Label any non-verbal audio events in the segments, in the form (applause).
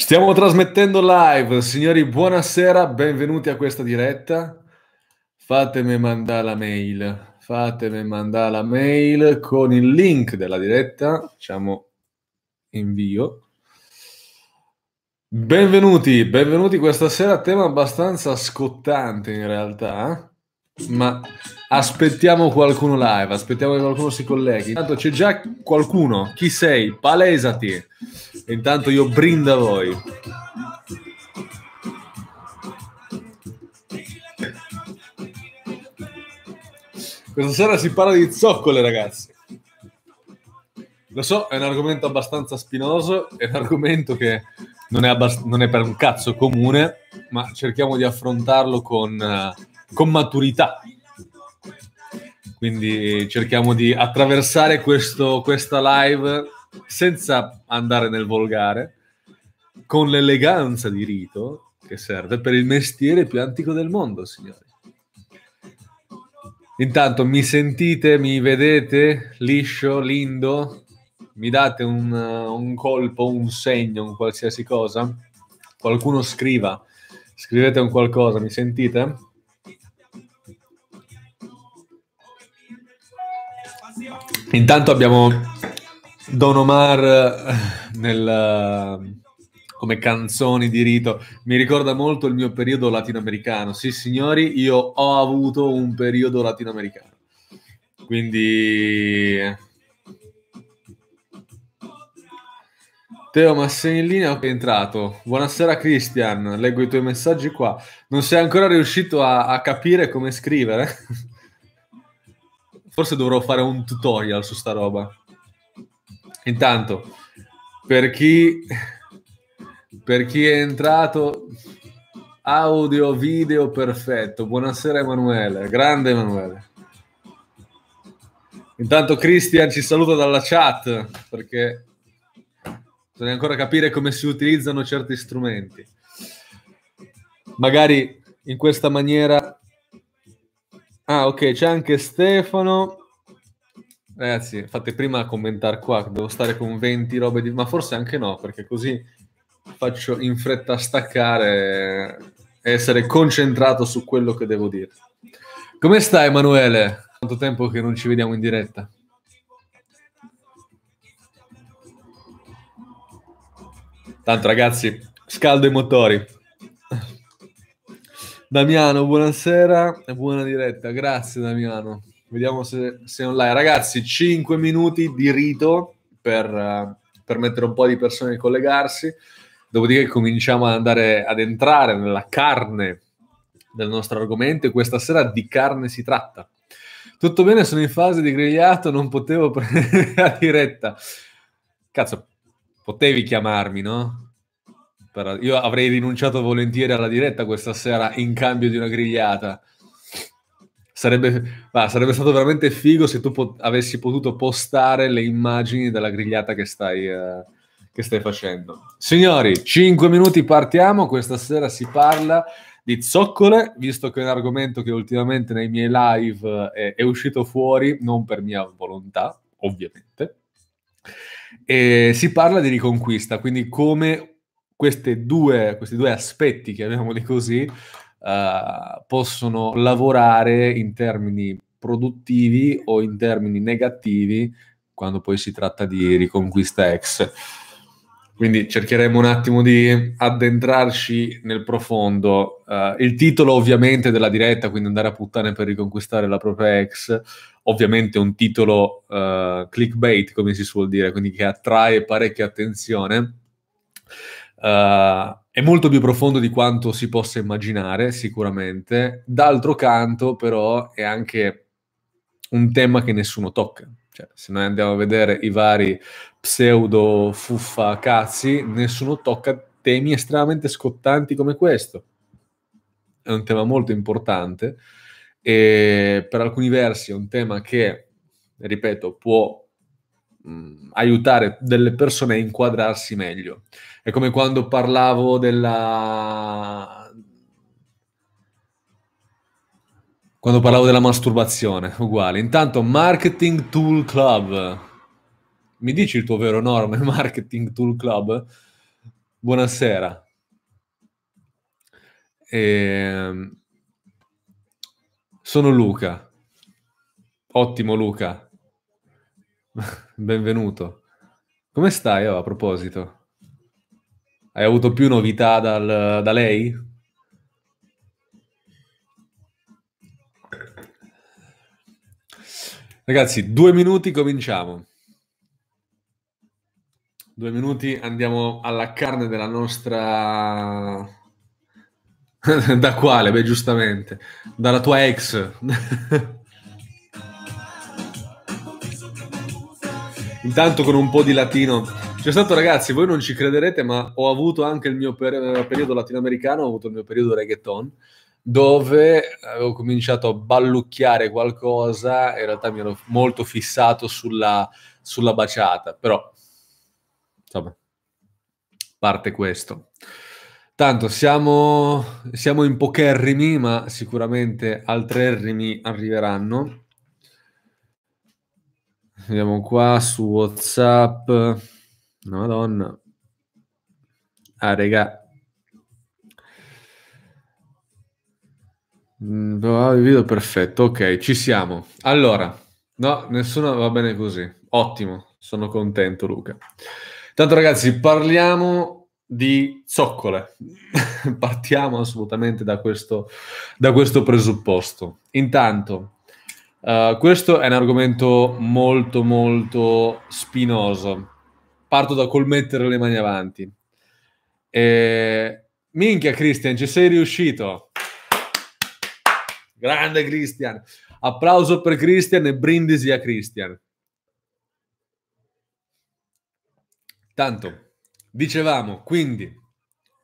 Stiamo trasmettendo live, signori, buonasera, benvenuti a questa diretta. Fatemi mandare la mail, fatemi mandare la mail con il link della diretta, facciamo invio. Benvenuti, benvenuti questa sera, tema abbastanza scottante in realtà, eh? ma aspettiamo qualcuno live, aspettiamo che qualcuno si colleghi. Intanto c'è già qualcuno, chi sei? Palesati. Intanto io brinda voi. Questa sera si parla di zoccole, ragazzi. Lo so, è un argomento abbastanza spinoso, è un argomento che non è, abbast- non è per un cazzo comune, ma cerchiamo di affrontarlo con, eh, con maturità. Quindi cerchiamo di attraversare questo, questa live senza andare nel volgare, con l'eleganza di rito che serve per il mestiere più antico del mondo, signori. Intanto mi sentite, mi vedete, liscio, lindo, mi date un, un colpo, un segno, un qualsiasi cosa. Qualcuno scriva, scrivete un qualcosa, mi sentite? Intanto abbiamo Don Omar eh, nel, eh, come canzoni di rito mi ricorda molto il mio periodo latinoamericano. Sì, signori, io ho avuto un periodo latinoamericano. Quindi eh. Teo, ma sei in linea? Ok, entrato. Buonasera Cristian, leggo i tuoi messaggi qua. Non sei ancora riuscito a, a capire come scrivere? (laughs) Forse dovrò fare un tutorial su sta roba. Intanto, per chi, per chi è entrato, audio, video perfetto. Buonasera Emanuele, grande Emanuele. Intanto Christian ci saluta dalla chat perché bisogna ancora capire come si utilizzano certi strumenti. Magari in questa maniera... Ah ok, c'è anche Stefano. Ragazzi, fate prima a commentare qua, devo stare con 20 robe di... Ma forse anche no, perché così faccio in fretta staccare e essere concentrato su quello che devo dire. Come stai Emanuele? Quanto tempo che non ci vediamo in diretta? Tanto ragazzi, scaldo i motori. Damiano, buonasera e buona diretta. Grazie Damiano. Vediamo se, se online. Ragazzi, 5 minuti di rito per eh, permettere un po' di persone di collegarsi. Dopodiché cominciamo ad andare ad entrare nella carne del nostro argomento e questa sera di carne si tratta. Tutto bene, sono in fase di grigliato, non potevo (laughs) prendere la diretta. Cazzo, potevi chiamarmi, no? Però io avrei rinunciato volentieri alla diretta questa sera in cambio di una grigliata. Sarebbe, ah, sarebbe, stato veramente figo se tu pot- avessi potuto postare le immagini della grigliata che stai, eh, che stai, facendo. Signori, 5 minuti partiamo. Questa sera si parla di zoccole, visto che è un argomento che ultimamente nei miei live è, eh, è uscito fuori, non per mia volontà, ovviamente. E si parla di riconquista, quindi come due, questi due aspetti, chiamiamoli così, eh, possono lavorare in termini produttivi o in termini negativi quando poi si tratta di riconquista ex. Quindi cercheremo un attimo di addentrarci nel profondo. Uh, il titolo ovviamente della diretta, quindi andare a puttane per riconquistare la propria ex, ovviamente un titolo uh, clickbait, come si suol dire, quindi che attrae parecchia attenzione. Eh, è molto più profondo di quanto si possa immaginare, sicuramente. D'altro canto, però, è anche un tema che nessuno tocca. Cioè, se noi andiamo a vedere i vari pseudo fuffa cazzi, nessuno tocca temi estremamente scottanti come questo. È un tema molto importante e per alcuni versi è un tema che, ripeto, può mh, aiutare delle persone a inquadrarsi meglio. È come quando parlavo della... Quando parlavo della masturbazione, uguale. Intanto, Marketing Tool Club. Mi dici il tuo vero nome, (laughs) Marketing Tool Club? Buonasera. E... Ehm, sono Luca. Ottimo Luca. (laughs) benvenuto. Come stai oh, a proposito? Hai avuto più novità dal, da lei? Ragazzi, due minuti, cominciamo. Due minuti, andiamo alla carne della nostra... (laughs) da quale? Beh, giustamente. Dalla tua ex. (laughs) Intanto con un po' di latino. C'è cioè, stato, ragazzi, voi non ci crederete, ma ho avuto anche il mio per- periodo latinoamericano, ho avuto il mio periodo reggaeton, dove avevo cominciato a ballucchiare qualcosa, in realtà mi ero molto fissato sulla, sulla baciata, però, insomma, parte questo. Tanto siamo, siamo in pocherrimi, ma sicuramente altrerrimi arriveranno. Vediamo qua su WhatsApp. Madonna. Ah, regà. Mm, il video perfetto, ok, ci siamo. Allora, no, nessuno va bene così. Ottimo, sono contento Luca. Tanto ragazzi, parliamo di zoccole. (laughs) Partiamo assolutamente da questo, da questo presupposto. Intanto, eh, questo è un argomento molto molto spinoso. Parto da col mettere le mani avanti. E... Minchia Christian, ci sei riuscito. Grande Christian. Applauso per Christian e brindisi a Christian. Tanto, dicevamo, quindi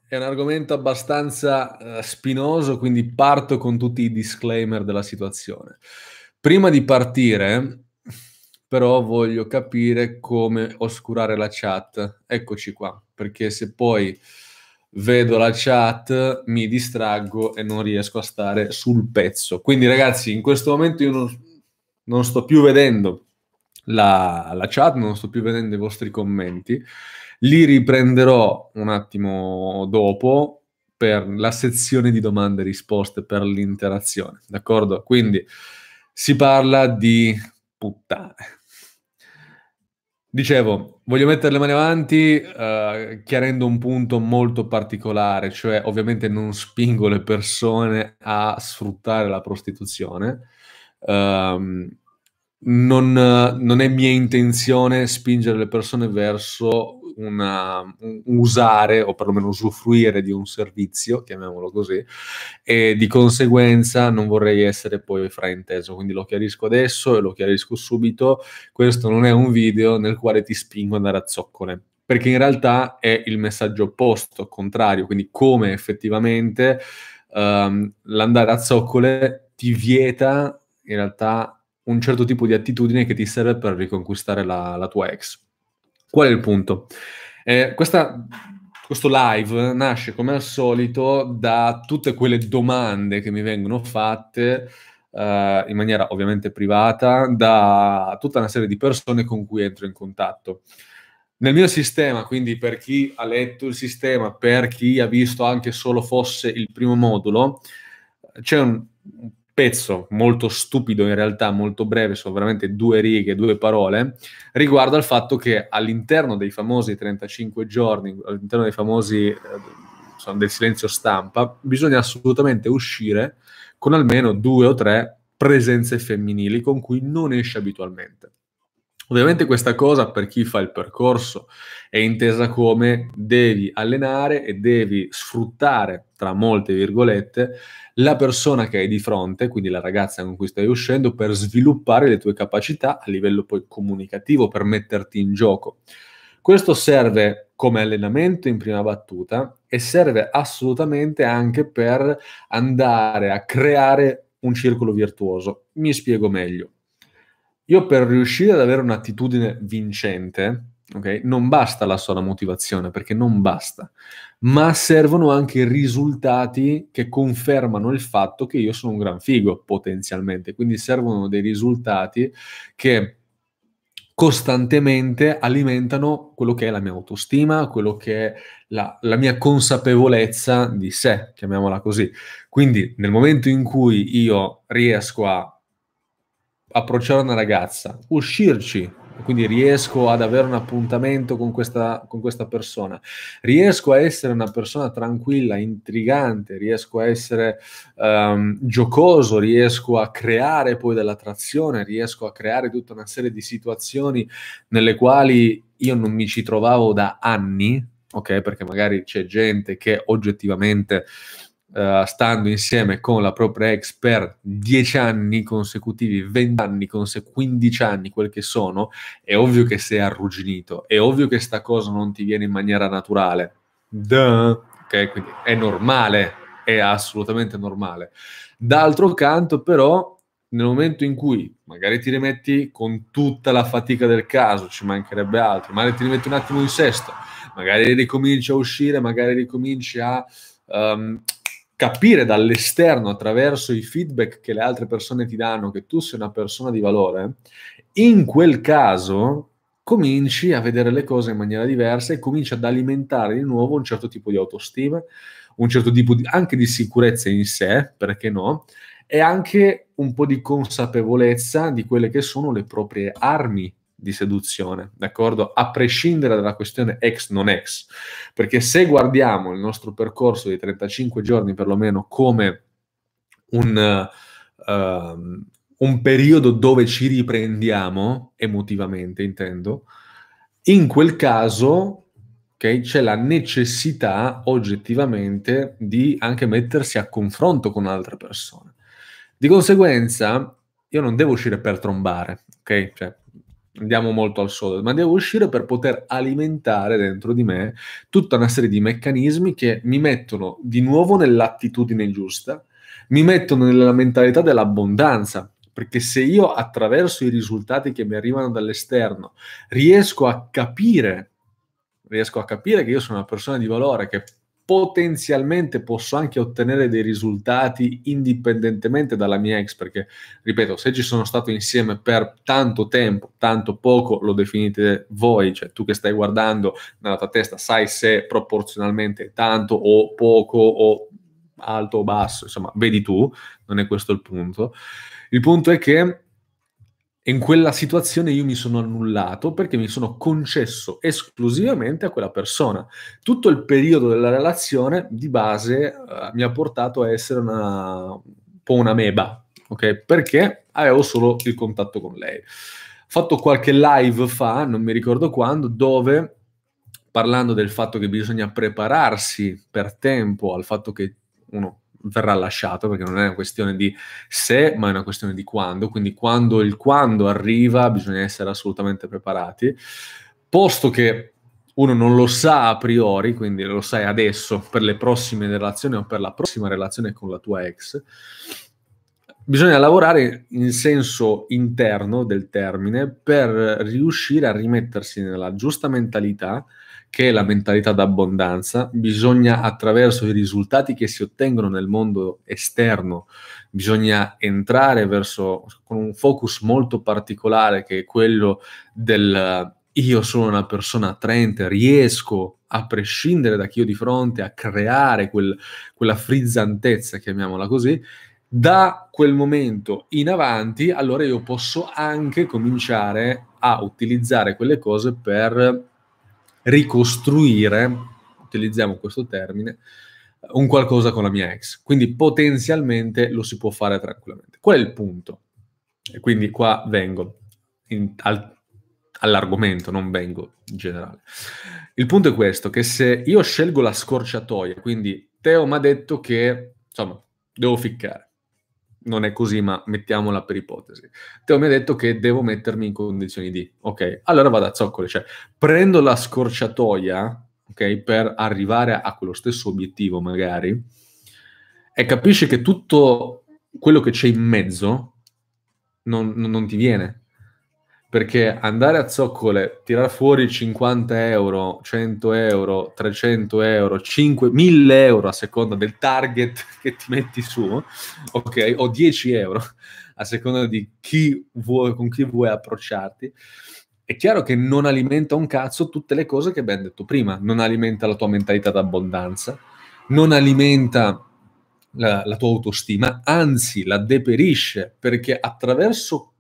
è un argomento abbastanza uh, spinoso, quindi parto con tutti i disclaimer della situazione. Prima di partire, però voglio capire come oscurare la chat. Eccoci qua, perché se poi vedo la chat mi distraggo e non riesco a stare sul pezzo. Quindi ragazzi, in questo momento io non, non sto più vedendo la, la, chat, non sto più vedendo i vostri commenti. Li riprenderò un attimo dopo per la sezione di domande e risposte per l'interazione, d'accordo? Quindi si parla di puttane. Dicevo, voglio mettere le mani avanti eh, chiarendo un punto molto particolare, cioè ovviamente non spingo le persone a sfruttare la prostituzione. Um, non, non, è mia intenzione spingere le persone verso una, um, un usare o perlomeno usufruire di un servizio, chiamiamolo così, e di conseguenza non vorrei essere poi frainteso. Quindi lo chiarisco adesso e lo chiarisco subito. Questo non è un video nel quale ti spingo ad andare a zoccole perché in realtà è il messaggio opposto, contrario, quindi come effettivamente um, l'andare a zoccole ti vieta in realtà un certo tipo di attitudine che ti serve per riconquistare la, la tua ex. Qual è il punto? Eh, questa, questo live nasce come al solito da tutte quelle domande che mi vengono fatte eh, in maniera ovviamente privata da tutta una serie di persone con cui entro in contatto. Nel mio sistema, quindi per chi ha letto il sistema, per chi ha visto anche solo fosse il primo modulo, c'è un, pezzo molto stupido in realtà, molto breve, sono veramente due righe, due parole, riguardo al fatto che all'interno dei famosi 35 giorni, all'interno dei famosi eh, insomma, del silenzio stampa, bisogna assolutamente uscire con almeno due o tre presenze femminili con cui non esce abitualmente. Ovviamente questa cosa per chi fa il percorso è intesa come devi allenare e devi sfruttare, tra molte virgolette, la persona che hai di fronte, quindi la ragazza con cui stai uscendo, per sviluppare le tue capacità a livello poi comunicativo, per metterti in gioco. Questo serve come allenamento in prima battuta e serve assolutamente anche per andare a creare un circolo virtuoso. Mi spiego meglio io per riuscire ad avere un'attitudine vincente, okay, non basta la sola motivazione, perché non basta, ma servono anche risultati che confermano il fatto che io sono un gran figo potenzialmente, quindi servono dei risultati che costantemente alimentano quello che è la mia autostima, quello che è la, la, mia consapevolezza di sé, chiamiamola così. Quindi nel momento in cui io riesco a approcciare una ragazza, uscirci, quindi riesco ad avere un appuntamento con questa, con questa, persona, riesco a essere una persona tranquilla, intrigante, riesco a essere um, giocoso, riesco a creare poi dell'attrazione, riesco a creare tutta una serie di situazioni nelle quali io non mi ci trovavo da anni, ok? Perché magari c'è gente che oggettivamente eh, stando insieme con la propria ex per 10 anni consecutivi, 20 anni, consecutivi, 15 anni, quel che sono, è ovvio che sei arrugginito, è ovvio che sta cosa non ti viene in maniera naturale. Duh. Ok, quindi è normale, è assolutamente normale. D'altro canto, però, nel momento in cui magari ti rimetti con tutta la fatica del caso, ci mancherebbe altro, magari ti rimetti un attimo in sesto, magari ricominci a uscire, magari ricominci a um, capire dall'esterno attraverso i feedback che le altre persone ti danno che tu sei una persona di valore, in quel caso cominci a vedere le cose in maniera diversa e cominci ad alimentare di nuovo un certo tipo di autostima, un certo tipo di, anche di sicurezza in sé, perché no, e anche un po' di consapevolezza di quelle che sono le proprie armi di seduzione, d'accordo? A prescindere dalla questione ex non ex, perché se guardiamo il nostro percorso di 35 giorni perlomeno come un, uh, un periodo dove ci riprendiamo, emotivamente intendo, in quel caso Okay? C'è la necessità oggettivamente di anche mettersi a confronto con altre persone. Di conseguenza, io non devo uscire per trombare, ok? Cioè, andiamo molto al sole, ma devo uscire per poter alimentare dentro di me tutta una serie di meccanismi che mi mettono di nuovo nell'attitudine giusta, mi mettono nella mentalità dell'abbondanza, perché se io attraverso i risultati che mi arrivano dall'esterno riesco a capire riesco a capire che io sono una persona di valore che potenzialmente posso anche ottenere dei risultati indipendentemente dalla mia ex, perché ripeto, se ci sono stato insieme per tanto tempo, tanto poco, lo definite voi, cioè tu che stai guardando nella tua testa, sai se proporzionalmente tanto o poco o alto o basso, insomma, vedi tu, non è questo il punto. Il punto è che in quella situazione io mi sono annullato perché mi sono concesso esclusivamente a quella persona. Tutto il periodo della relazione di base uh, mi ha portato a essere una, un po' una meba, ok? Perché avevo solo il contatto con lei. Ho fatto qualche live fa, non mi ricordo quando, dove parlando del fatto che bisogna prepararsi per tempo al fatto che uno verrà lasciato, perché non è una questione di se, ma è una questione di quando. Quindi quando il quando arriva bisogna essere assolutamente preparati. Posto che uno non lo sa a priori, quindi lo sai adesso per le prossime relazioni o per la prossima relazione con la tua ex, bisogna lavorare in senso interno del termine per riuscire a rimettersi nella giusta mentalità che è la mentalità d'abbondanza, bisogna attraverso i risultati che si ottengono nel mondo esterno, bisogna entrare verso, con un focus molto particolare che è quello del io sono una persona attraente, riesco a prescindere da chi ho di fronte a creare quel, quella frizzantezza, chiamiamola così, da quel momento in avanti, allora io posso anche cominciare a utilizzare quelle cose per ricostruire, utilizziamo questo termine, un qualcosa con la mia ex. Quindi potenzialmente lo si può fare tranquillamente. Qual è il punto? E quindi qua vengo in, al, all'argomento, non vengo in generale. Il punto è questo, che se io scelgo la scorciatoia, quindi Teo mi ha detto che, insomma, devo ficcare non è così, ma mettiamola per ipotesi. Teo mi ha detto che devo mettermi in condizioni di. Ok, allora vado a zoccole, cioè prendo la scorciatoia, ok, per arrivare a quello stesso obiettivo magari, e capisci che tutto quello che c'è in mezzo non, non, non ti viene perché andare a zoccole, tirare fuori 50 euro, 100 euro, 300 euro, 5, 1000 euro a seconda del target (laughs) che ti metti su, ok, o 10 euro a seconda di chi vuoi, con chi vuoi approcciarti, è chiaro che non alimenta un cazzo tutte le cose che abbiamo detto prima, non alimenta la tua mentalità d'abbondanza, non alimenta la, la tua autostima, anzi la deperisce perché attraverso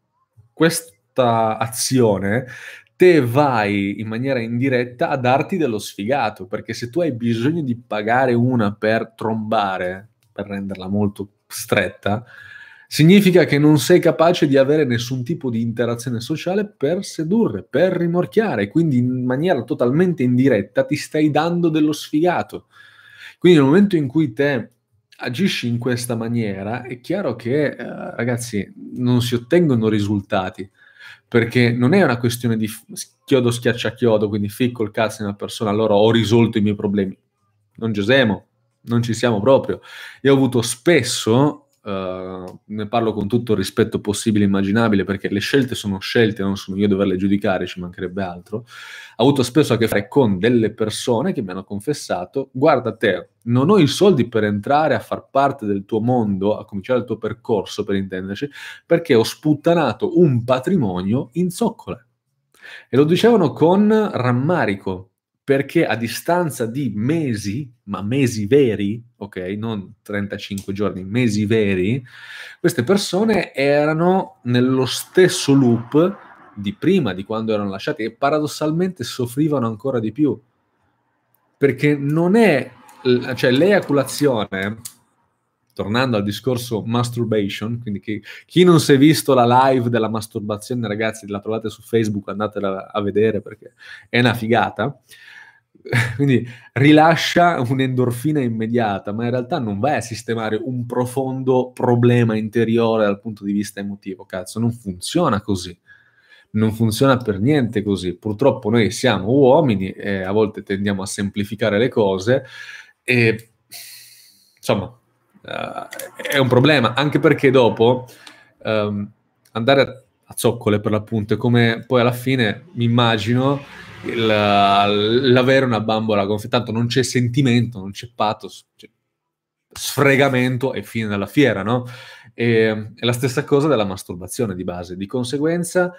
questo fatta azione, te vai in maniera indiretta a darti dello sfigato, perché se tu hai bisogno di pagare una per trombare, per renderla molto stretta, significa che non sei capace di avere nessun tipo di interazione sociale per sedurre, per rimorchiare, quindi in maniera totalmente indiretta ti stai dando dello sfigato. Quindi nel momento in cui te agisci in questa maniera, è chiaro che, eh, ragazzi, non si ottengono risultati perché non è una questione di chiodo schiaccia chiodo, quindi ficco il cazzo in una persona, allora ho risolto i miei problemi. Non gesemo, non ci siamo proprio. Io ho avuto spesso eh, ne parlo con tutto il rispetto possibile e immaginabile perché le scelte sono scelte, non sono io a doverle giudicare, ci mancherebbe altro. Ho avuto spesso a che fare con delle persone che mi hanno confessato: guarda te, non ho i soldi per entrare a far parte del tuo mondo, a cominciare il tuo percorso per intenderci, perché ho sputtanato un patrimonio in zoccole. E lo dicevano con rammarico, perché a distanza di mesi, ma mesi veri, ok, non 35 giorni, mesi veri, queste persone erano nello stesso loop di prima, di quando erano lasciati e paradossalmente soffrivano ancora di più. Perché non è, cioè l'eiaculazione, tornando al discorso masturbation, quindi chi, chi non si è visto la live della masturbazione, ragazzi, la trovate su Facebook, andatela a vedere perché è una figata (laughs) quindi rilascia un'endorfina immediata, ma in realtà non vai a sistemare un profondo problema interiore dal punto di vista emotivo, cazzo, non funziona così. Non funziona per niente così. Purtroppo noi siamo uomini e a volte tendiamo a semplificare le cose e insomma uh, è un problema, anche perché dopo um, andare a, a zoccole per l'appunto è come poi alla fine mi immagino il, eh, l'avere una bambola gonfia, tanto non c'è sentimento, non c'è pathos, c'è sfregamento e fine della fiera, no? E, ehm, è la stessa cosa della masturbazione di base, di conseguenza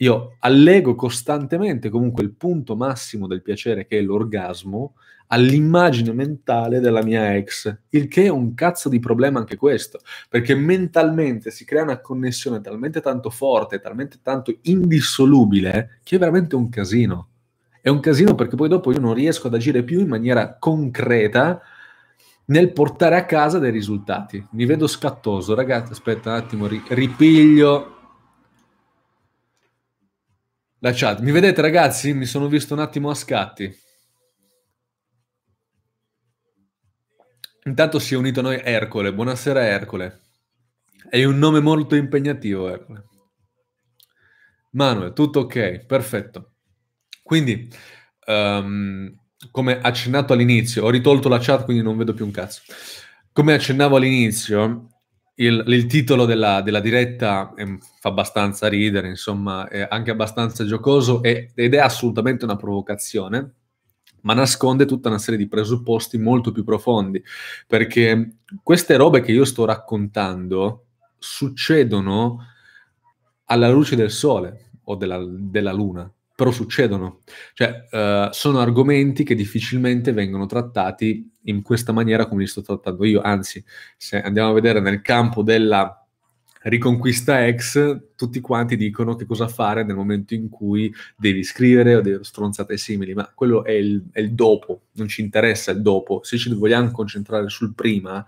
io allego costantemente comunque il punto massimo del piacere che è l'orgasmo all'immagine mentale della mia ex, il che è un cazzo di problema anche questo, perché mentalmente si crea una connessione talmente tanto forte, talmente tanto indissolubile, che è veramente un casino. È un casino perché poi dopo io non riesco ad agire più in maniera concreta nel portare a casa dei risultati. Mi vedo scattoso, ragazzi, aspetta un attimo, ripiglio la chat. Mi vedete ragazzi? Mi sono visto un attimo a scatti. Intanto si è unito a noi Ercole. Buonasera Ercole. È un nome molto impegnativo Ercole. Manuel, tutto ok, perfetto. Quindi, um, come accennato all'inizio, ho ritolto la chat quindi non vedo più un cazzo. Come accennavo all'inizio, il, il titolo della, della diretta eh, fa abbastanza ridere, insomma, è anche abbastanza giocoso e, ed è assolutamente una provocazione, ma nasconde tutta una serie di presupposti molto più profondi, perché queste robe che io sto raccontando succedono alla luce del sole o della, della luna, però succedono. Cioè, eh, sono argomenti che difficilmente vengono trattati in questa maniera come li sto trattando io. Anzi, se andiamo a vedere nel campo della riconquista ex, tutti quanti dicono che cosa fare nel momento in cui devi scrivere o devi stronzate simili, ma quello è il, è il dopo, non ci interessa il dopo. Se ci vogliamo concentrare sul prima,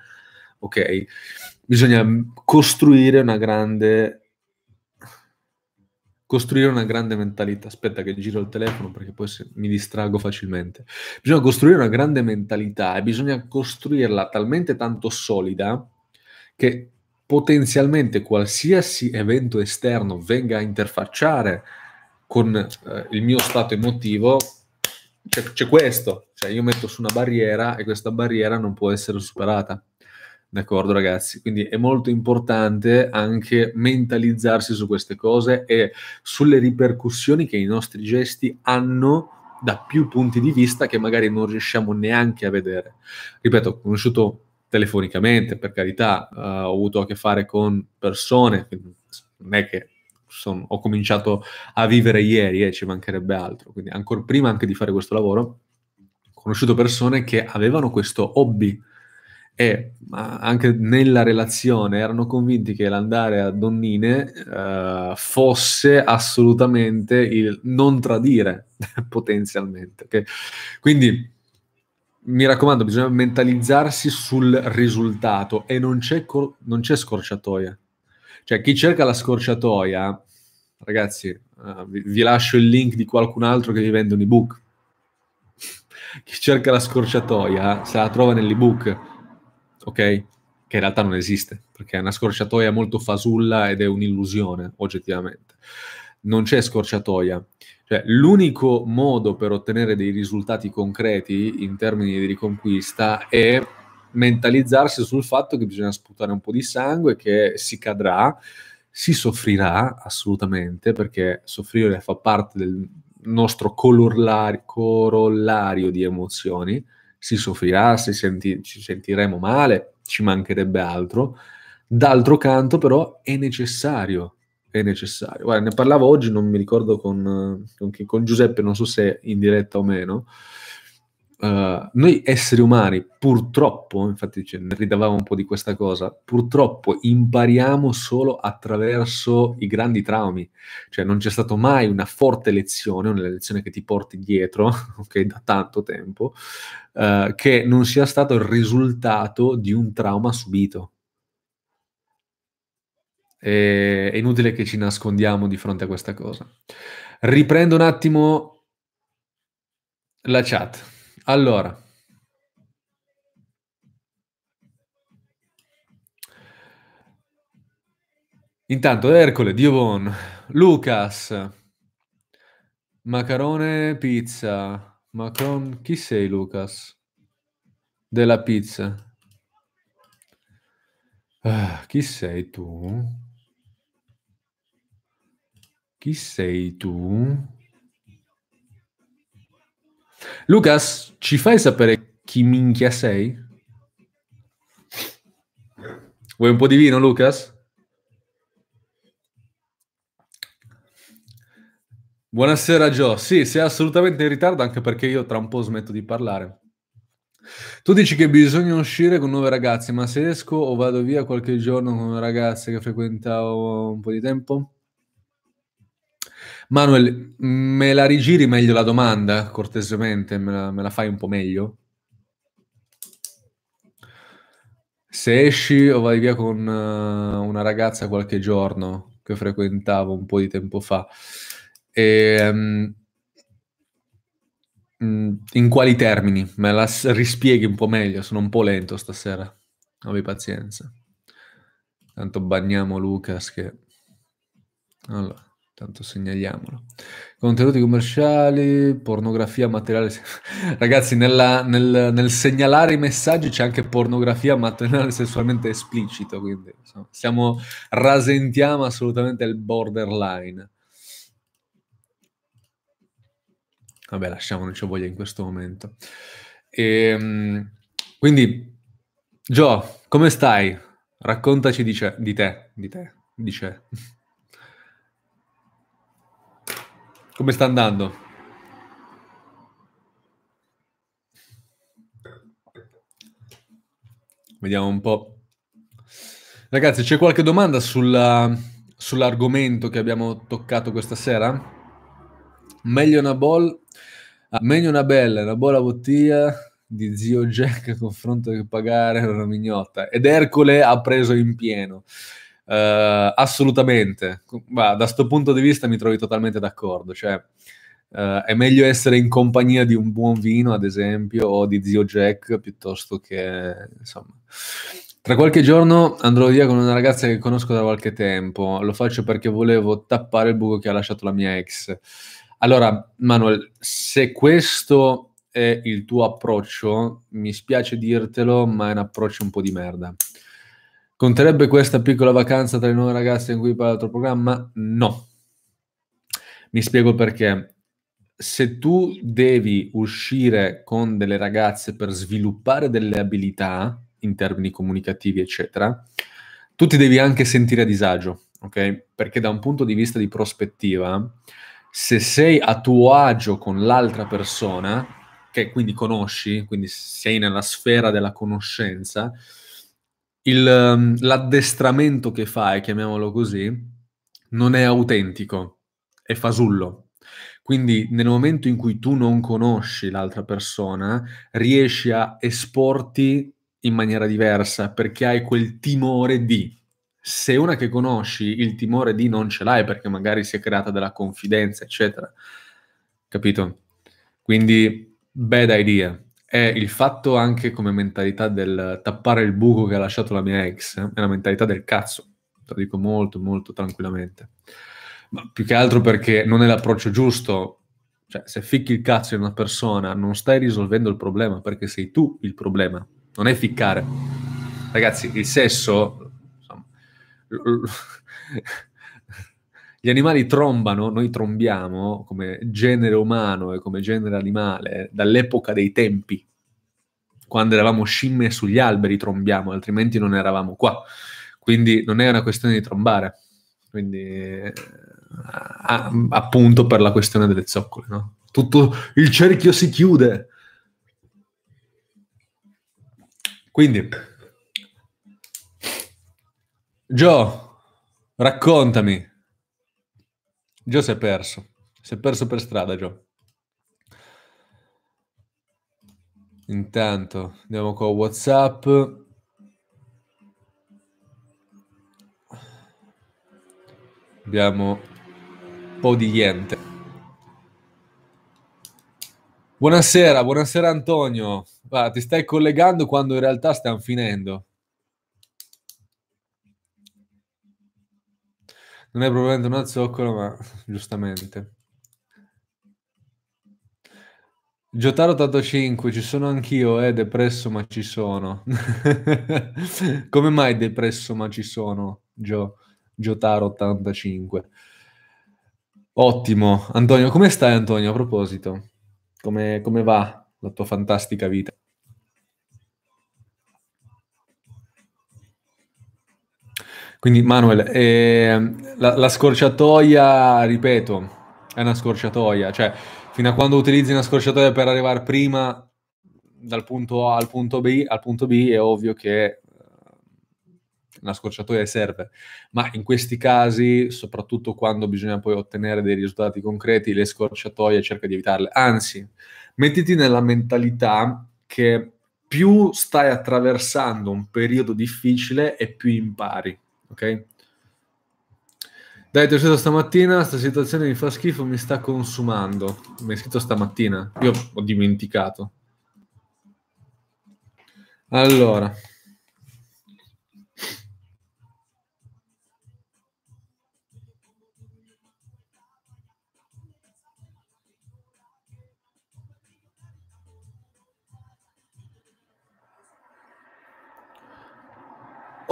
ok, bisogna costruire una grande costruire una grande mentalità. Aspetta che giro il telefono perché poi mi distrago facilmente. Bisogna costruire una grande mentalità e bisogna costruirla talmente tanto solida che potenzialmente qualsiasi evento esterno venga a interfacciare con eh, il mio stato emotivo, c'è, c'è questo, cioè io metto su una barriera e questa barriera non può essere superata. D'accordo ragazzi? Quindi è molto importante anche mentalizzarsi su queste cose e sulle ripercussioni che i nostri gesti hanno da più punti di vista che magari non riusciamo neanche a vedere. Ripeto, ho conosciuto telefonicamente, per carità, uh, ho avuto a che fare con persone, non è che sono, ho cominciato a vivere ieri e eh, ci mancherebbe altro, quindi ancora prima anche di fare questo lavoro, ho conosciuto persone che avevano questo hobby, e anche nella relazione erano convinti che l'andare a Donnine eh, fosse assolutamente il non tradire (laughs) potenzialmente. Okay? Quindi mi raccomando, bisogna mentalizzarsi sul risultato e non c'è, cor- non c'è scorciatoia. Cioè, chi cerca la scorciatoia, ragazzi, eh, vi, vi lascio il link di qualcun altro che vi vende un ebook. (laughs) chi cerca la scorciatoia eh, se la trova nell'ebook ok? Che in realtà non esiste, perché è una scorciatoia molto fasulla ed è un'illusione, oggettivamente. Non c'è scorciatoia. Cioè, l'unico modo per ottenere dei risultati concreti in termini di riconquista è mentalizzarsi sul fatto che bisogna sputare un po' di sangue, che si cadrà, si soffrirà assolutamente, perché soffrire fa parte del nostro corollario di emozioni, si soffrirà, si senti, ci sentiremo male, ci mancherebbe altro. D'altro canto però è necessario, è necessario. Guarda, ne parlavo oggi, non mi ricordo con, con, con Giuseppe, non so se in diretta o meno, eh, noi esseri umani purtroppo, infatti cioè, ne ridavamo un po' di questa cosa, purtroppo impariamo solo attraverso i grandi traumi, cioè non c'è stata mai una forte lezione, una lezione che ti porti dietro, (laughs) ok, da tanto tempo, uh, che non sia stato il risultato di un trauma subito. E, è inutile che ci nascondiamo di fronte a questa cosa. Riprendo un attimo la chat. Allora, intanto Ercole, Diovon, Lucas, Macarone, pizza, Macron, chi sei Lucas? Della pizza. Ah, chi sei tu? Chi sei tu? Lucas, ci fai sapere chi minchia sei? Vuoi un po' di vino, Lucas? Buonasera, Gio. Sì, sei assolutamente in ritardo, anche perché io tra un po' smetto di parlare. Tu dici che bisogna uscire con nuove ragazze, ma se esco o vado via qualche giorno con una ragazza che frequentavo un po' di tempo, Manuel, me la rigiri meglio la domanda, cortesemente? Me la, me la fai un po' meglio? Se esci o vai via con uh, una ragazza qualche giorno che frequentavo un po' di tempo fa, e, um, mm, in quali termini? Me la rispieghi un po' meglio, sono un po' lento stasera. Abbi pazienza. Tanto bagniamo Lucas che... Allora tanto segnaliamolo. Contenuti commerciali, pornografia, materiale... (laughs) Ragazzi, nella, nel, nel, segnalare i messaggi c'è anche pornografia, materiale sessualmente esplicito, quindi insomma, siamo, rasentiamo assolutamente il borderline. Vabbè, lasciamo, non ci voglia in questo momento. E, ehm, quindi, Gio, come stai? Raccontaci di, ce, di te, di te, di ce. Come sta andando? Vediamo un po'. Ragazzi, c'è qualche domanda sulla, sull'argomento che abbiamo toccato questa sera? Meglio una ball, ah, meglio una bella, una buona bottiglia di zio Jack a (laughs) confronto che pagare una mignotta. Ed Ercole ha preso in pieno. Uh, assolutamente, bah, da questo punto di vista mi trovi totalmente d'accordo, cioè uh, è meglio essere in compagnia di un buon vino, ad esempio, o di zio Jack, piuttosto che, insomma... Tra qualche giorno andrò via con una ragazza che conosco da qualche tempo, lo faccio perché volevo tappare il buco che ha lasciato la mia ex. Allora, Manuel, se questo è il tuo approccio, mi spiace dirtelo, ma è un approccio un po' di merda. Conterebbe questa piccola vacanza tra i nuovi ragazzi in cui parla il programma? No. Mi spiego perché. Se tu devi uscire con delle ragazze per sviluppare delle abilità in termini comunicativi, eccetera, tu ti devi anche sentire a disagio, ok? Perché da un punto di vista di prospettiva, se sei a tuo agio con l'altra persona, che quindi conosci, quindi sei nella sfera della conoscenza, il, ehm, l'addestramento che fai, chiamiamolo così, non è autentico, è fasullo. Quindi nel momento in cui tu non conosci l'altra persona, riesci a esporti in maniera diversa perché hai quel timore di. Se una che conosci il timore di non ce l'hai perché magari si è creata della confidenza, eccetera. Capito? Quindi, bad idea è il fatto anche come mentalità del tappare il buco che ha lasciato la mia ex, eh? è la mentalità del cazzo, te lo dico molto, molto tranquillamente. Ma più che altro perché non è l'approccio giusto, cioè se ficchi il cazzo in una persona non stai risolvendo il problema perché sei tu il problema, non è ficcare. Ragazzi, il sesso... Insomma, gli animali trombano, noi trombiamo come genere umano e come genere animale dall'epoca dei tempi. Quando eravamo scimmie sugli alberi trombiamo, altrimenti non eravamo qua. Quindi non è una questione di trombare. Quindi eh, appunto per la questione delle zoccole, no? Tutto il cerchio si chiude. Quindi Gio, raccontami Gio si è perso, si è perso per strada Gio. Intanto andiamo con WhatsApp. Abbiamo un po' di niente. Buonasera, buonasera Antonio. Ah, ti stai collegando quando in realtà stiamo finendo. Non è probabilmente una zoccola, ma (laughs) giustamente. Giotaro 85, ci sono anch'io, eh, depresso ma ci sono. (laughs) Come mai depresso ma ci sono, Gio, Giotaro 85? Ottimo. Antonio, come stai Antonio a proposito? Come, come va la tua fantastica vita? Quindi Manuel, eh, la, la, scorciatoia, ripeto, è una scorciatoia, cioè fino a quando utilizzi una scorciatoia per arrivare prima dal punto A al punto B, al punto B è ovvio che una eh, scorciatoia serve, ma in questi casi, soprattutto quando bisogna poi ottenere dei risultati concreti, le scorciatoie cerca di evitarle. Anzi, mettiti nella mentalità che più stai attraversando un periodo difficile e più impari ok? Dai, ti ho scritto stamattina, questa situazione mi fa schifo, mi sta consumando. Mi hai scritto stamattina, io ho dimenticato. Allora.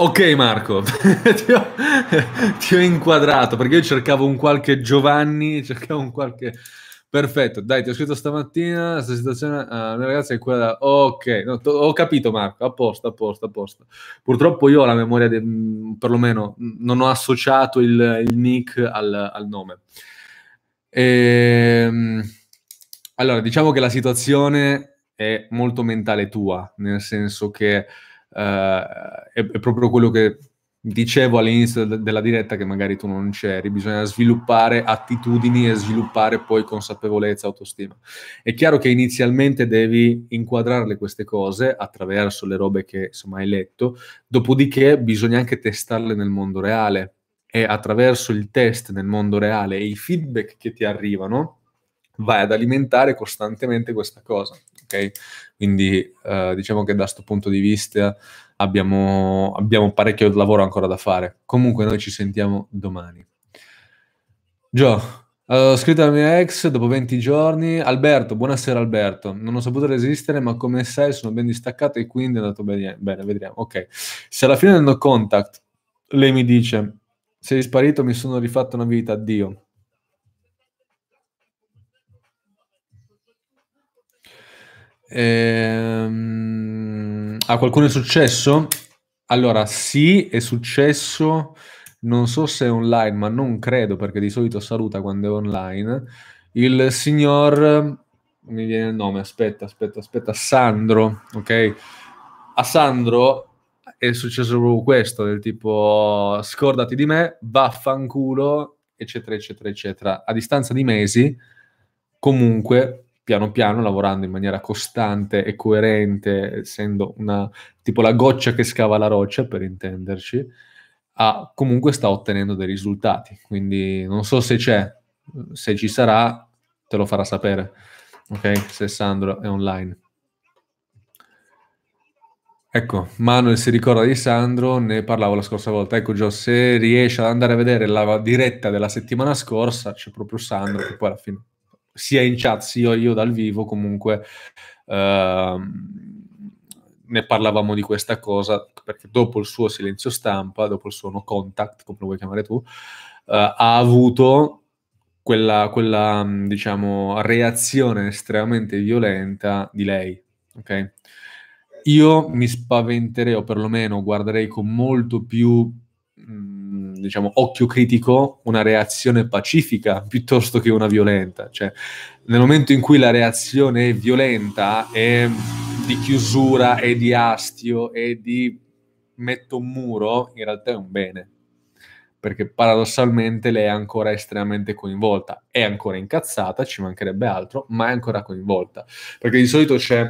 Ok Marco, (laughs) ti, ho, ti, ho, inquadrato perché io cercavo un qualche Giovanni, cercavo un qualche... Perfetto, dai, ti ho scritto stamattina, la situazione, uh, mia ragazza è quella... Ok, no, ho capito Marco, a posto, a posto, a posto. Purtroppo io ho la memoria, de, mm, perlomeno, mm, non ho associato il, il nick al, al nome. E, ehm, allora, diciamo che la situazione è molto mentale tua, nel senso che eh, è, è proprio quello che dicevo all'inizio della diretta che magari tu non c'eri, bisogna sviluppare attitudini e sviluppare poi consapevolezza, autostima. È chiaro che inizialmente devi inquadrarle queste cose attraverso le robe che insomma hai letto, dopodiché bisogna anche testarle nel mondo reale e attraverso il test nel mondo reale e i feedback che ti arrivano vai ad alimentare costantemente questa cosa, ok? Quindi eh, diciamo che da questo punto di vista abbiamo, abbiamo parecchio lavoro ancora da fare. Comunque noi ci sentiamo domani. Gio, eh, ho scritto alla mia ex dopo 20 giorni. Alberto, buonasera Alberto. Non ho saputo resistere, ma come sai sono ben distaccato e quindi è andato bene. Bene, vedremo. Ok. Se alla fine del no contact lei mi dice sei sparito, mi sono rifatto una vita, addio. Ehm, a qualcuno è successo? Allora, sì, è successo. Non so se è online, ma non credo perché di solito saluta quando è online. Il signor, mi viene il nome, aspetta, aspetta, aspetta, Sandro, ok? A Sandro è successo proprio questo, del tipo scordati di me, vaffanculo, eccetera, eccetera, eccetera. A distanza di mesi, comunque, piano piano lavorando in maniera costante e coerente, essendo una, tipo la goccia che scava la roccia, per intenderci, ha, comunque sta ottenendo dei risultati. Quindi non so se c'è, se ci sarà, te lo farà sapere. Ok, se Sandro è online. Ecco, Manuel si ricorda di Sandro, ne parlavo la scorsa volta. Ecco Gio, se riesci ad andare a vedere la diretta della settimana scorsa, c'è proprio Sandro che poi alla fine sia in chat sia io dal vivo comunque ehm, ne parlavamo di questa cosa perché dopo il suo silenzio stampa, dopo il suo no contact, come lo vuoi chiamare tu, eh, ha avuto quella, quella, diciamo, reazione estremamente violenta di lei. ok Io mi spaventerei, o perlomeno guarderei con molto più diciamo, occhio critico una reazione pacifica piuttosto che una violenta. Cioè, nel momento in cui la reazione è violenta, è di chiusura, è di astio, è di metto un muro, in realtà è un bene, perché paradossalmente lei è ancora estremamente coinvolta, è ancora incazzata, ci mancherebbe altro, ma è ancora coinvolta, perché di solito c'è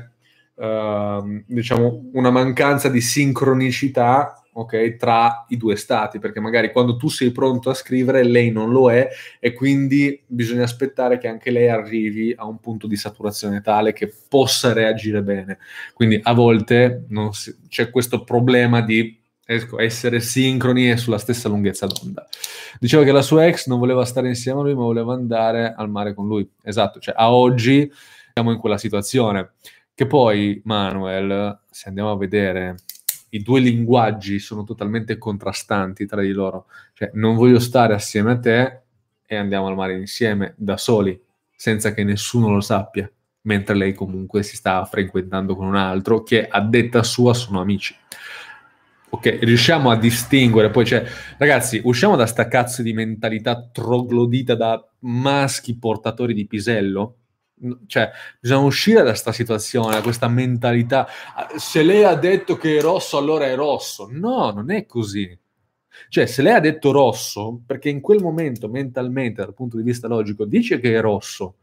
eh, diciamo una mancanza di sincronicità okay, tra i due stati, perché magari quando tu sei pronto a scrivere lei non lo è e quindi bisogna aspettare che anche lei arrivi a un punto di saturazione tale che possa reagire bene. Quindi a volte si, c'è questo problema di ecco, essere sincroni e sulla stessa lunghezza d'onda. Diceva che la sua ex non voleva stare insieme a lui, ma voleva andare al mare con lui. Esatto, cioè a oggi siamo in quella situazione. Che poi, Manuel, se andiamo a vedere i due linguaggi sono totalmente contrastanti tra di loro. Cioè, non voglio stare assieme a te e andiamo al mare insieme, da soli, senza che nessuno lo sappia, mentre lei comunque si sta frequentando con un altro che a detta sua sono amici. Ok, riusciamo a distinguere, poi cioè, ragazzi, usciamo da sta cazzo di mentalità troglodita da maschi portatori di pisello, cioè, bisogna uscire da questa situazione, da questa mentalità. Se lei ha detto che è rosso, allora è rosso. No, non è così. Cioè, se lei ha detto rosso, perché in quel momento mentalmente, dal punto di vista logico, dice che è rosso,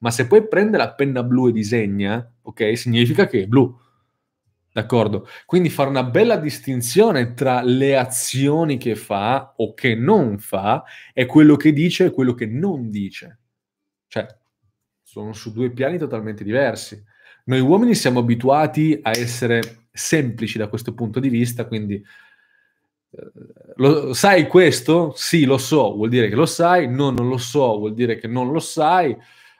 ma se poi prende la penna blu e disegna, ok, significa che è blu. D'accordo? Quindi fare una bella distinzione tra le azioni che fa o che non fa e quello che dice e quello che non dice sono su due piani totalmente diversi. Noi uomini siamo abituati a essere semplici da questo punto di vista, quindi eh, lo, sai questo? Sì, lo so, vuol dire che lo sai, no, non lo so, vuol dire che non lo sai,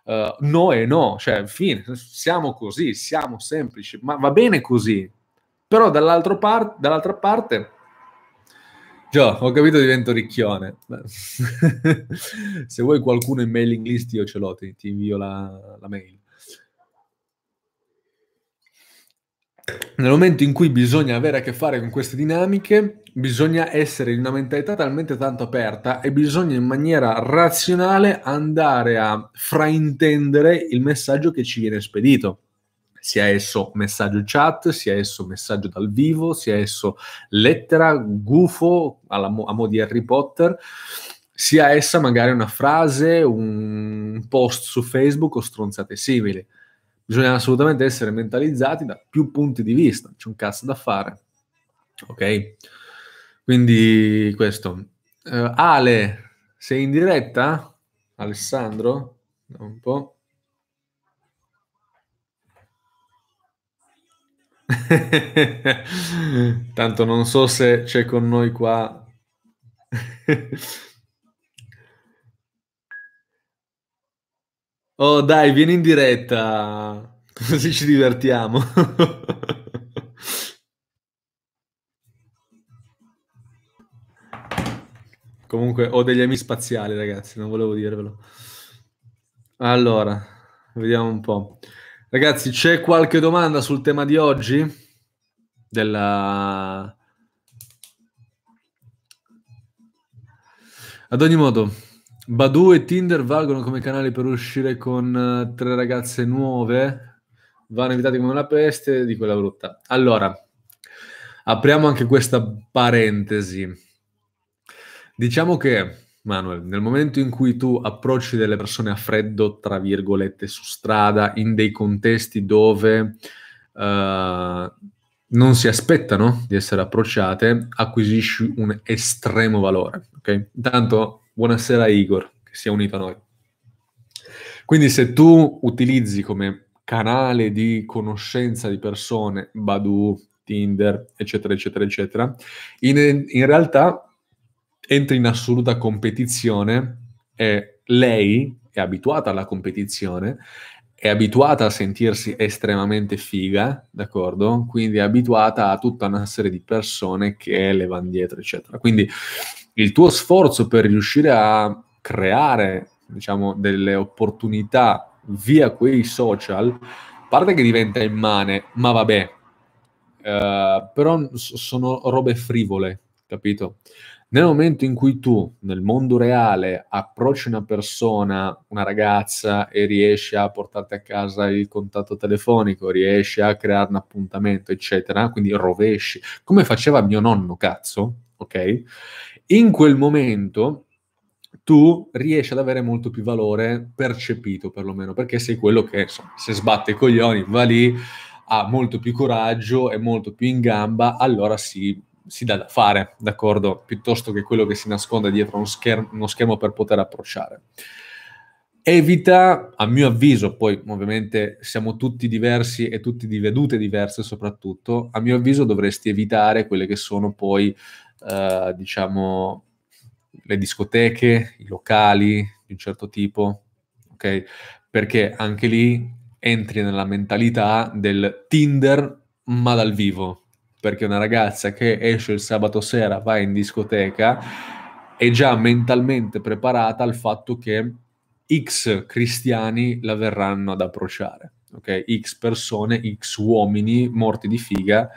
uh, no e no, cioè, infine, siamo così, siamo semplici, ma va bene così. Però dall'altra parte Gio, ho capito divento ricchione. (laughs) Se vuoi qualcuno in mailing list io ce l'ho, ti, ti invio la, la mail. Nel momento in cui bisogna avere a che fare con queste dinamiche, bisogna essere in una mentalità talmente tanto aperta e bisogna in maniera razionale andare a fraintendere il messaggio che ci viene spedito sia esso messaggio chat, sia esso messaggio dal vivo, sia esso lettera, gufo alla mo- a mo' di Harry Potter, sia essa magari una frase, un post su Facebook o stronzate simili. Bisogna assolutamente essere mentalizzati da più punti di vista, c'è un cazzo da fare. Ok? Quindi questo. Uh, Ale, sei in diretta? Alessandro? Un po'. (laughs) Tanto non so se c'è con noi qua. (laughs) oh dai, vieni in diretta, così ci divertiamo. (laughs) Comunque ho degli amici spaziali, ragazzi, non volevo dirvelo. Allora, vediamo un po'. Ragazzi, c'è qualche domanda sul tema di oggi? Della... Ad ogni modo, Badu e Tinder valgono come canali per uscire con eh, tre ragazze nuove, vanno evitate come una peste di quella brutta. Allora, apriamo anche questa parentesi. Diciamo che Manuel, nel momento in cui tu approcci delle persone a freddo, tra virgolette, su strada, in dei contesti dove uh, non si aspettano di essere approcciate, acquisisci un estremo valore. Okay? Intanto, buonasera Igor, che si è unito a noi. Quindi se tu utilizzi come canale di conoscenza di persone, Badu, Tinder, eccetera, eccetera, eccetera, in, in realtà entri in assoluta competizione e lei è abituata alla competizione, è abituata a sentirsi estremamente figa, d'accordo? Quindi è abituata a tutta una serie di persone che le vanno dietro, eccetera. Quindi il tuo sforzo per riuscire a creare, diciamo, delle opportunità via quei social, parte che diventa immane, ma vabbè, eh, però sono robe frivole, capito? Nel momento in cui tu, nel mondo reale, approcci una persona, una ragazza, e riesci a portarti a casa il contatto telefonico, riesci a creare un appuntamento, eccetera, quindi rovesci, come faceva mio nonno, cazzo, ok? In quel momento tu riesci ad avere molto più valore percepito, perlomeno, perché sei quello che, insomma, se sbatte i coglioni, va lì, ha molto più coraggio, è molto più in gamba, allora si si dà da fare, d'accordo, piuttosto che quello che si nasconde dietro uno schermo, uno schermo per poter approcciare. Evita, a mio avviso, poi ovviamente siamo tutti diversi e tutti di vedute diverse soprattutto, a mio avviso dovresti evitare quelle che sono poi, eh, diciamo, le discoteche, i locali di un certo tipo, ok? Perché anche lì entri nella mentalità del Tinder ma dal vivo, perché una ragazza che esce il sabato sera, va in discoteca, è già mentalmente preparata al fatto che X cristiani la verranno ad approcciare, ok? X persone, X uomini morti di figa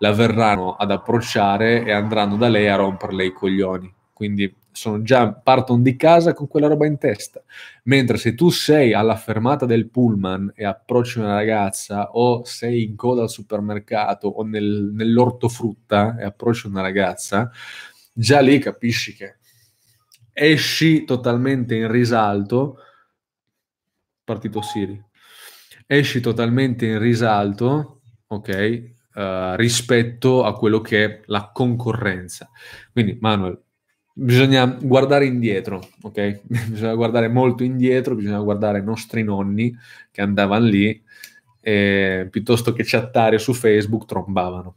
la verranno ad approcciare e andranno da lei a romperle i coglioni. Quindi sono già, partono di casa con quella roba in testa. Mentre se tu sei alla fermata del pullman e approcci una ragazza, o sei in coda al supermercato o nel, nell'ortofrutta e approcci una ragazza, già lì capisci che esci totalmente in risalto. Partito Siri. Esci totalmente in risalto, ok? Uh, rispetto a quello che è la concorrenza. Quindi, Manuel, bisogna guardare indietro, ok? (laughs) bisogna guardare molto indietro, bisogna guardare i nostri nonni che andavano lì e piuttosto che chattare su Facebook trombavano,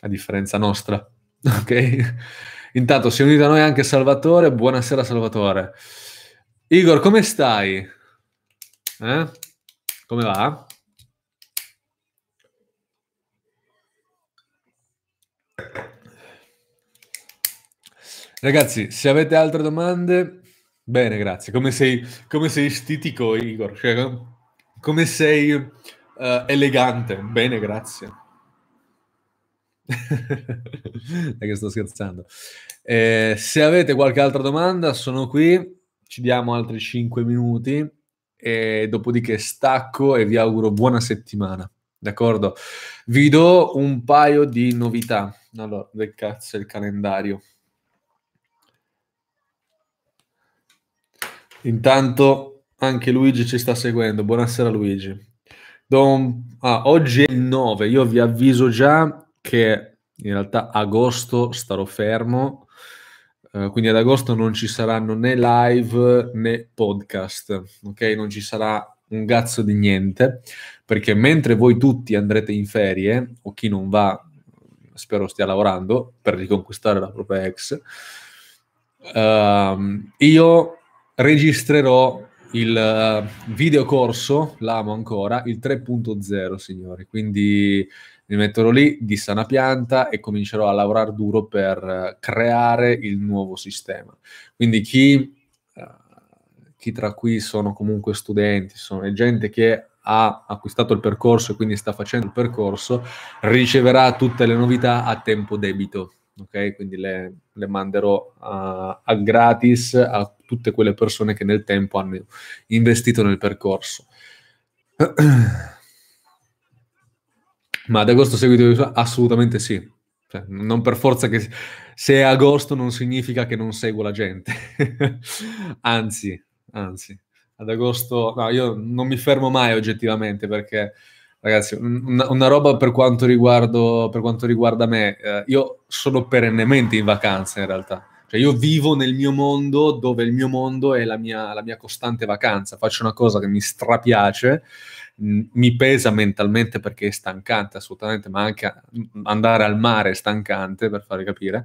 a differenza nostra, (laughs) ok? Intanto si è unito a noi anche Salvatore, buonasera Salvatore. Igor, come stai? Eh? Come va? Ragazzi, se avete altre domande, bene, grazie. Come sei, come sei stitico, Igor? Cioè, come sei uh, elegante? Bene, grazie. (laughs) È che sto scherzando. Eh, se avete qualche altra domanda, sono qui. Ci diamo altri 5 minuti e dopodiché stacco e vi auguro buona settimana. D'accordo? Vi do un paio di novità. Allora, del cazzo il calendario. Intanto anche Luigi ci sta seguendo. Buonasera Luigi. Don... Ah, oggi è il 9, io vi avviso già che in realtà agosto starò fermo, eh, quindi ad agosto non ci saranno né live né podcast, ok? Non ci sarà un cazzo di niente, perché mentre voi tutti andrete in ferie, o chi non va, spero stia lavorando per riconquistare la propria ex, ehm, io registrerò il eh, video corso, l'amo ancora, il 3.0 signori, quindi mi metterò lì di sana pianta e comincerò a lavorare duro per eh, creare il nuovo sistema. Quindi chi, eh, chi tra qui sono comunque studenti, sono gente che ha acquistato il percorso e quindi sta facendo il percorso, riceverà tutte le novità a tempo debito ok? Quindi le, le manderò a, a, gratis a tutte quelle persone che nel tempo hanno investito nel percorso. (clears throat) Ma ad agosto seguito assolutamente sì. Cioè, non per forza che se è agosto non significa che non seguo la gente. (laughs) anzi, anzi, ad agosto no, io non mi fermo mai oggettivamente perché Ragazzi, una, una roba per quanto, riguardo, per quanto riguarda me, eh, io sono perennemente in vacanza in realtà. Cioè io vivo nel mio mondo dove il mio mondo è la mia, la mia costante vacanza. Faccio una cosa che mi strapiace, mm, mi pesa mentalmente perché è stancante assolutamente, ma anche mm, andare al mare è stancante, per farvi capire.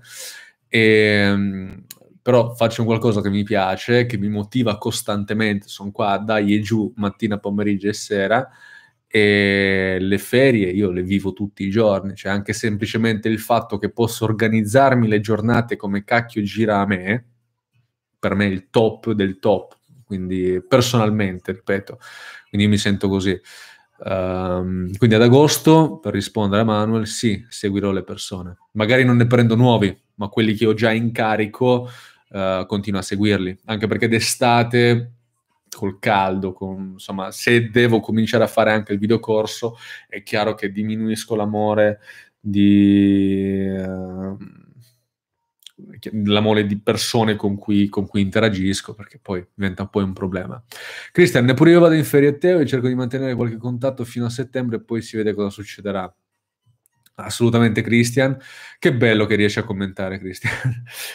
E, ehm, però faccio qualcosa che mi piace, che mi motiva costantemente. Sono qua, dai e giù, mattina, pomeriggio e sera e le ferie io le vivo tutti i giorni, cioè anche semplicemente il fatto che posso organizzarmi le giornate come cacchio gira a me, per me è il top del top, quindi personalmente, ripeto, quindi mi sento così. Um, quindi ad agosto, per rispondere a Manuel, sì, seguirò le persone. Magari non ne prendo nuovi, ma quelli che ho già in carico uh, continuo a seguirli, anche perché d'estate col caldo, con, insomma, se devo cominciare a fare anche il videocorso, è chiaro che diminuisco l'amore di... Eh, la di persone con cui, con cui, interagisco, perché poi diventa poi un problema. Cristian, neppure io vado in ferie a Teo e cerco di mantenere qualche contatto fino a settembre e poi si vede cosa succederà. Assolutamente Cristian, che bello che riesci a commentare Cristian.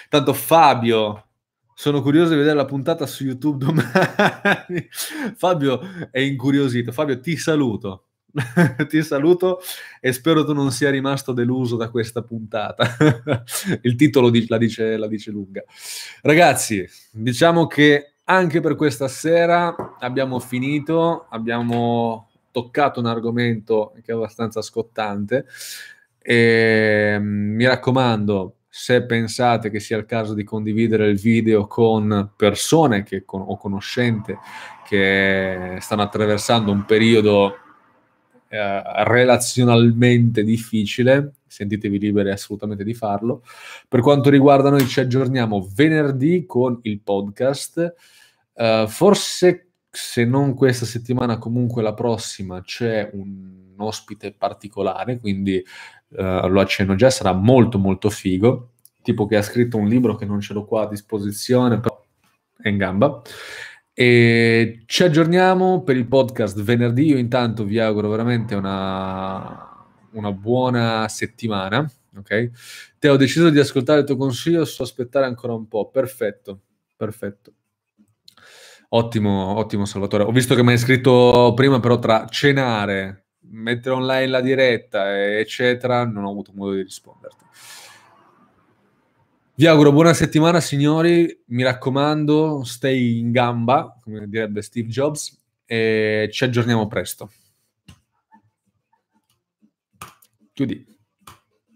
Tanto Fabio, sono curioso di vedere la puntata su YouTube domani. (laughs) Fabio è incuriosito. Fabio, ti saluto. (laughs) ti saluto e spero tu non sia rimasto deluso da questa puntata. (laughs) Il titolo la dice, la dice lunga. Ragazzi, diciamo che anche per questa sera abbiamo finito. Abbiamo toccato un argomento che è abbastanza scottante. E, ehm, mi raccomando, se pensate che sia il caso di condividere il video con persone che, con, o conoscente che stanno attraversando un periodo eh, relazionalmente difficile, sentitevi liberi assolutamente di farlo. Per quanto riguarda noi ci aggiorniamo venerdì con il podcast. Eh, forse se non questa settimana, comunque la prossima c'è un ospite particolare, quindi eh, lo accenno già, sarà molto molto figo, tipo che ha scritto un libro che non ce l'ho qua a disposizione, però è in gamba. E ci aggiorniamo per il podcast venerdì, io intanto vi auguro veramente una, una buona settimana, ok? Te ho deciso di ascoltare il tuo consiglio, so aspettare ancora un po', perfetto, perfetto. Ottimo, ottimo Salvatore. Ho visto che mi hai scritto prima però tra cenare, mettere online la diretta, eccetera, non ho avuto modo di risponderti. Vi auguro buona settimana, signori. Mi raccomando, stay in gamba, come direbbe Steve Jobs, e ci aggiorniamo presto. Chiudi.